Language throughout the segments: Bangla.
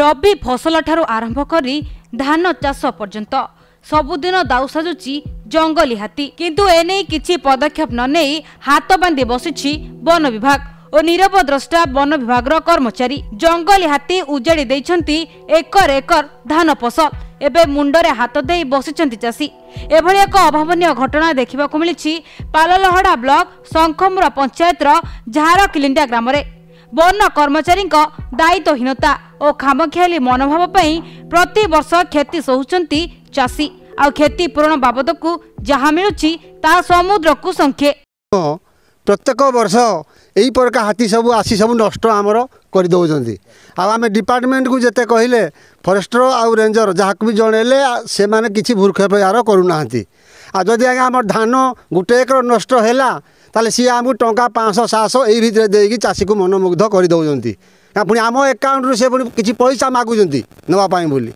ରବି ଫସଲଠାରୁ ଆରମ୍ଭ କରି ଧାନ ଚାଷ ପର୍ଯ୍ୟନ୍ତ ସବୁଦିନ ଦାଉସାଜୁଛି ଜଙ୍ଗଲି ହାତୀ କିନ୍ତୁ ଏନେଇ କିଛି ପଦକ୍ଷେପ ନ ନେଇ ହାତ ବାନ୍ଧି ବସିଛି ବନ ବିଭାଗ ଓ ନିରବ ଦ୍ରଷ୍ଟା ବନ ବିଭାଗର କର୍ମଚାରୀ ଜଙ୍ଗଲି ହାତୀ ଉଜାଡ଼ି ଦେଇଛନ୍ତି ଏକର ଏକର ଧାନ ଫସଲ ଏବେ ମୁଣ୍ଡରେ ହାତ ଦେଇ ବସିଛନ୍ତି ଚାଷୀ ଏଭଳି ଏକ ଅଭାବନୀୟ ଘଟଣା ଦେଖିବାକୁ ମିଳିଛି ପାଲଲହଡ଼ା ବ୍ଲକ ଶଙ୍ଖମୁରା ପଞ୍ଚାୟତର ଝାରକିଲିଣ୍ଡିଆ ଗ୍ରାମରେ ବନ କର୍ମଚାରୀଙ୍କ ଦାୟିତ୍ୱହୀନତା ଓ ଖାମଖିଆଲି ମନୋଭାବ ପାଇଁ ପ୍ରତିବର୍ଷ କ୍ଷତି ସହୁଛନ୍ତି ଚାଷୀ ଆଉ କ୍ଷତିପୂରଣ ବାବଦକୁ ଯାହା ମିଳୁଛି ତାହା ସମୁଦ୍ରକୁ ସଂଖ୍ୟେ ପ୍ରତ୍ୟେକ ବର୍ଷ ଏହି ପ୍ରକାର ହାତୀ ସବୁ ଆସି ସବୁ ନଷ୍ଟ ଆମର କରିଦେଉଛନ୍ତି ଆଉ ଆମେ ଡିପାର୍ଟମେଣ୍ଟକୁ ଯେତେ କହିଲେ ଫରେଷ୍ଟର ଆଉ ରେଞ୍ଜର ଯାହାକୁ ବି ଜଣେଇଲେ ସେମାନେ କିଛି ଭୂର୍କ୍ଷେପ ଏହାର କରୁନାହାନ୍ତି ଆଉ ଯଦି ଆଜ୍ଞା ଆମର ଧାନ ଗୋଟେ ଏକର ନଷ୍ଟ ହେଲା তাহলে ସିଏ ଆମକୁ ଟଙ୍କା ପାଞ୍ଚଶହ ସାତଶହ ଏଇ ଭିତରେ ଦେଇକି ଚାଷୀକୁ ମନମୁଗ୍ଧ କରିଦେଉଛନ୍ତି ପୁଣି ଆମ ଆକାଉଣ୍ଟରୁ ସେ ପୁଣି କିଛି ପଇସା ମାଗୁଛନ୍ତି ନେବା ପାଇଁ ବୋଲି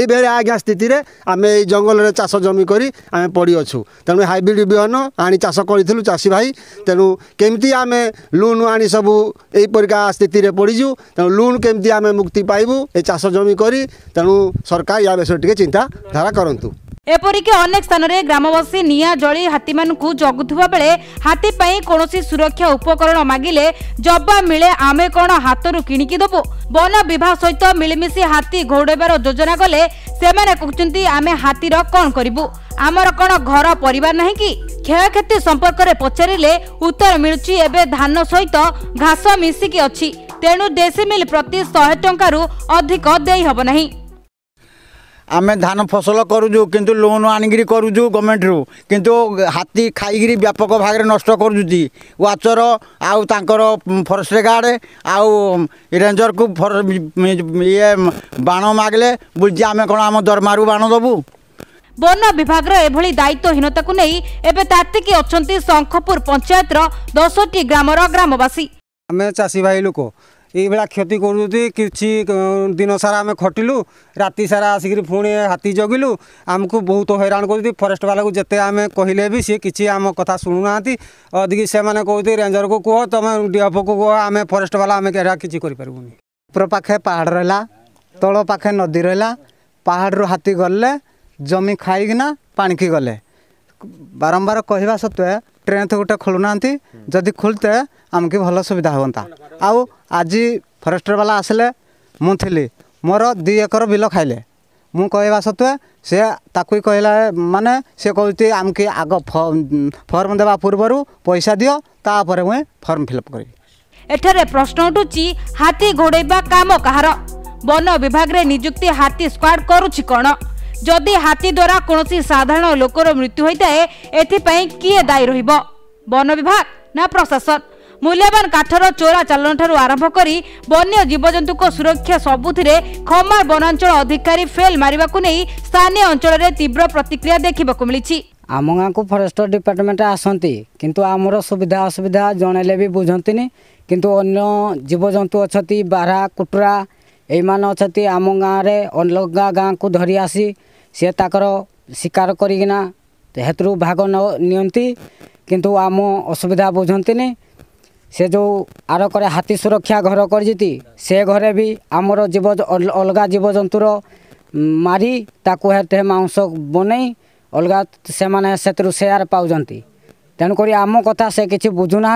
এইভাবে আজ্ঞা স্থিতিরে আমি এই জঙ্গলের চাষ জমি করে আমি পড়িছু তেমন হাইব্রিড বিহন আনি চাষ করেছিল চাষী ভাই তেমন কেমতি আমি লুন আনি সবু এইপরিকা স্থিতিরে পড়িছু তেমন লুন কেমতি আমি মুক্তি পাইবু এই চাষ জমি করে তেমন সরকার ইয়া বিষয়ে টিকি চিন্তাধারা করতু ଏପରିକି ଅନେକ ସ୍ଥାନରେ ଗ୍ରାମବାସୀ ନିଆଁ ଜଳି ହାତୀମାନଙ୍କୁ ଜଗୁଥିବା ବେଳେ ହାତୀ ପାଇଁ କୌଣସି ସୁରକ୍ଷା ଉପକରଣ ମାଗିଲେ ଜବା ମିଳେ ଆମେ କ'ଣ ହାତରୁ କିଣିକି ଦେବୁ ବନ ବିଭାଗ ସହିତ ମିଳିମିଶି ହାତୀ ଘଉଡ଼ାଇବାର ଯୋଜନା କଲେ ସେମାନେ କହୁଛନ୍ତି ଆମେ ହାତୀର କ'ଣ କରିବୁ ଆମର କ'ଣ ଘର ପରିବାର ନାହିଁ କି କ୍ଷୟକ୍ଷତି ସମ୍ପର୍କରେ ପଚାରିଲେ ଉତ୍ତର ମିଳୁଛି ଏବେ ଧାନ ସହିତ ଘାସ ମିଶିକି ଅଛି ତେଣୁ ଦେଶୀ ମିଲ୍ ପ୍ରତି ଶହେ ଟଙ୍କାରୁ ଅଧିକ ଦେଇହେବ ନାହିଁ ଆମେ ଧାନ ଫସଲ କରୁଛୁ କିନ୍ତୁ ଲୋନ୍ ଆଣିକିରି କରୁଛୁ ଗଭର୍ଣ୍ଣମେଣ୍ଟରୁ କିନ୍ତୁ ହାତୀ ଖାଇକିରି ବ୍ୟାପକ ଭାବରେ ନଷ୍ଟ କରୁଛନ୍ତି ୱାଚର ଆଉ ତାଙ୍କର ଫରେଷ୍ଟ ଗାର୍ଡ଼ ଆଉ ରେଞ୍ଜରକୁ ଇଏ ବାଣ ମାଗିଲେ ବୁଝି ଆମେ କ'ଣ ଆମ ଦରମାରୁ ବାଣ ଦେବୁ ବନ ବିଭାଗର ଏଭଳି ଦାୟିତ୍ୱହୀନତାକୁ ନେଇ ଏବେ ତାତିକି ଅଛନ୍ତି ଶଙ୍ଖପୁର ପଞ୍ଚାୟତର ଦଶଟି ଗ୍ରାମର ଗ୍ରାମବାସୀ ଆମେ ଚାଷୀ ଭାଇ ଲୋକ यहाँ क्षति कर दिन सारा आम खटिलु राति सारा आसिक पुणी हाथी जगिलु आमको बहुत हईराण कर फरेस्ट वाला जिते आम कहले भी सी किसी आम कथा शुणुना अदी से कहते रेजर को कह तुम डीएफ को कह आम फरेस्ट वाला आम किसी करपर पाखे पहाड़ रहा तल पाखे नदी रहा पहाड़ रु हाथी गले जमी खाईना पाणी की गले बारंबार कहवा सत्वे ট্রেন তো গোটে খোলু না যদি খোলতে আমি ভালো সুবিধা হুম আজি ফরেস্টর বালা আসলে মুলি মর দুই একর বিল খাইলে মু কেবা সত্ত্বে সে তাকে কহিল মানে সে কুচি আমি আগ ফর্ম দেওয়া পূর্বর পয়সা দিও তাপরে মুই ফর্ম ফিল আপ করি এখানে প্রশ্ন উঠুচি হাতি ঘোড়াইবা কাম কাহার বন বিভাগের নিযুক্তি হাতি স্কোয়াড করুছি কোণ ଯଦି ହାତୀ ଦ୍ୱାରା କୌଣସି ସାଧାରଣ ଲୋକର ମୃତ୍ୟୁ ହୋଇଥାଏ ଏଥିପାଇଁ କିଏ ଦାୟୀ ରହିବ ବନ ବିଭାଗ ନା ପ୍ରଶାସନ ମୂଲ୍ୟବାନ କାଠର ଚୋରା ଚାଲାଣଠାରୁ ଆରମ୍ଭ କରି ବନ୍ୟ ଜୀବଜନ୍ତୁଙ୍କ ସୁରକ୍ଷା ସବୁଥିରେ ଖମାର ବନାଞ୍ଚଳ ଅଧିକାରୀ ଫେଲ୍ ମାରିବାକୁ ନେଇ ସ୍ଥାନୀୟ ଅଞ୍ଚଳରେ ତୀବ୍ର ପ୍ରତିକ୍ରିୟା ଦେଖିବାକୁ ମିଳିଛି ଆମ ଗାଁକୁ ଫରେଷ୍ଟର ଡିପାର୍ଟମେଣ୍ଟ ଆସନ୍ତି କିନ୍ତୁ ଆମର ସୁବିଧା ଅସୁବିଧା ଜଣେଇଲେ ବି ବୁଝନ୍ତିନି କିନ୍ତୁ ଅନ୍ୟ ଜୀବଜନ୍ତୁ ଅଛନ୍ତି ବାରହା କୁଟୁରା ଏଇମାନେ ଅଛନ୍ତି ଆମ ଗାଁରେ ଅଲଗା ଗାଁକୁ ଧରି ଆସି ସିଏ ତାଙ୍କର ଶିକାର କରିକିନା ହେଥିରୁ ଭାଗ ନିଅନ୍ତି କିନ୍ତୁ ଆମ ଅସୁବିଧା ବୁଝନ୍ତିନି ସେ ଯେଉଁ ଆରକରେ ହାତୀ ସୁରକ୍ଷା ଘର କରିଛି ସେ ଘରେ ବି ଆମର ଜୀବ ଅଲଗା ଜୀବଜନ୍ତୁର ମାରି ତାକୁ ହେତେ ମାଂସ ବନେଇ ଅଲଗା ସେମାନେ ସେଥିରୁ ସେୟାର ପାଉଛନ୍ତି তেণুকরি আম কথা সে কিছু বুঝু না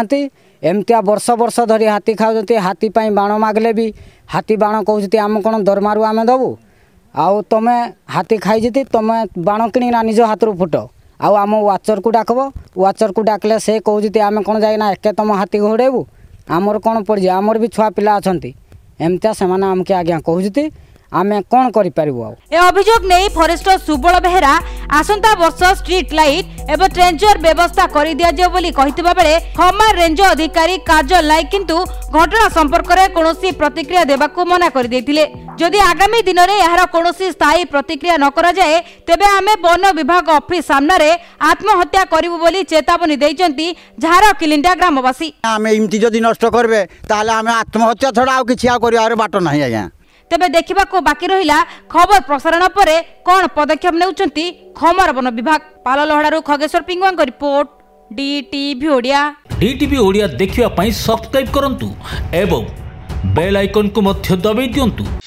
এমতিয়া বর্ষ বর্ষ ধর হাতি খাওয়া হাতি পাই বাণ মাগলে বি হাতি বাণ কৌতি আমি কোণ দরমারু আমি দেবু আউ তুমি হাতি খাইছি তুমি বাণ কিনি না নিজ হাতর ফুট আউ আম ওয়াচরকু ডাকব ওয়াচরকু ডাকলে সে কৌতি আমি কোণ যাই না একে তুম হাতি ঘোড়াইবু আমার কোণ পড়ছে আমার বি ছুয়া পিলা অনেক এমতিয়া সে আমাকে আজ্ঞা কৌতি ଆମେ କ'ଣ କରିପାରିବୁ ଆଉ ଏ ଅଭିଯୋଗ ନେଇ ଫରେଷ୍ଟର ସୁବଳ ବେହେରା ଆସନ୍ତା ବର୍ଷ ଷ୍ଟ୍ରିଟ୍ ଲାଇଟ୍ ଏବଂ ଟ୍ରେଞ୍ଜର ବ୍ୟବସ୍ଥା କରିଦିଆଯିବ ବୋଲି କହିଥିବା ବେଳେ ଖମାର ରେଞ୍ଜ ଅଧିକାରୀ କାଜଲ ନାୟକ କିନ୍ତୁ ଘଟଣା ସମ୍ପର୍କରେ କୌଣସି ପ୍ରତିକ୍ରିୟା ଦେବାକୁ ମନା କରିଦେଇଥିଲେ ଯଦି ଆଗାମୀ ଦିନରେ ଏହାର କୌଣସି ସ୍ଥାୟୀ ପ୍ରତିକ୍ରିୟା ନ କରାଯାଏ ତେବେ ଆମେ ବନ ବିଭାଗ ଅଫିସ୍ ସାମ୍ନାରେ ଆତ୍ମହତ୍ୟା କରିବୁ ବୋଲି ଚେତାବନୀ ଦେଇଛନ୍ତି ଝାର କିଲିଣ୍ଡା ଗ୍ରାମବାସୀ ଆମେ ଏମିତି ଯଦି ନଷ୍ଟ କରିବେ ତାହେଲେ ଆମେ ଆତ୍ମହତ୍ୟା ଛଡ଼ା ଆଉ କିଛି ଆଉ କରିବାର ବାଟ ନାହିଁ ଆଜ୍ଞା ତେବେ ଦେଖିବାକୁ ବାକି ରହିଲା ଖବର ପ୍ରସାରଣ ପରେ କ'ଣ ପଦକ୍ଷେପ ନେଉଛନ୍ତି ଖମରବନ ବିଭାଗ ପାଲଲହଡ଼ାରୁ ଖଗେଶ୍ୱର ପିଙ୍ଗୁଆଙ୍କ report DTV Odia DTV Odia ଦେଖିବା ପାଇଁ ସବସ୍କ୍ରାଇବ୍ କରନ୍ତୁ ଏବଂ ବେଲ୍ ଆଇକନ୍କୁ ମଧ୍ୟ ଦବାଇ ଦିଅନ୍ତୁ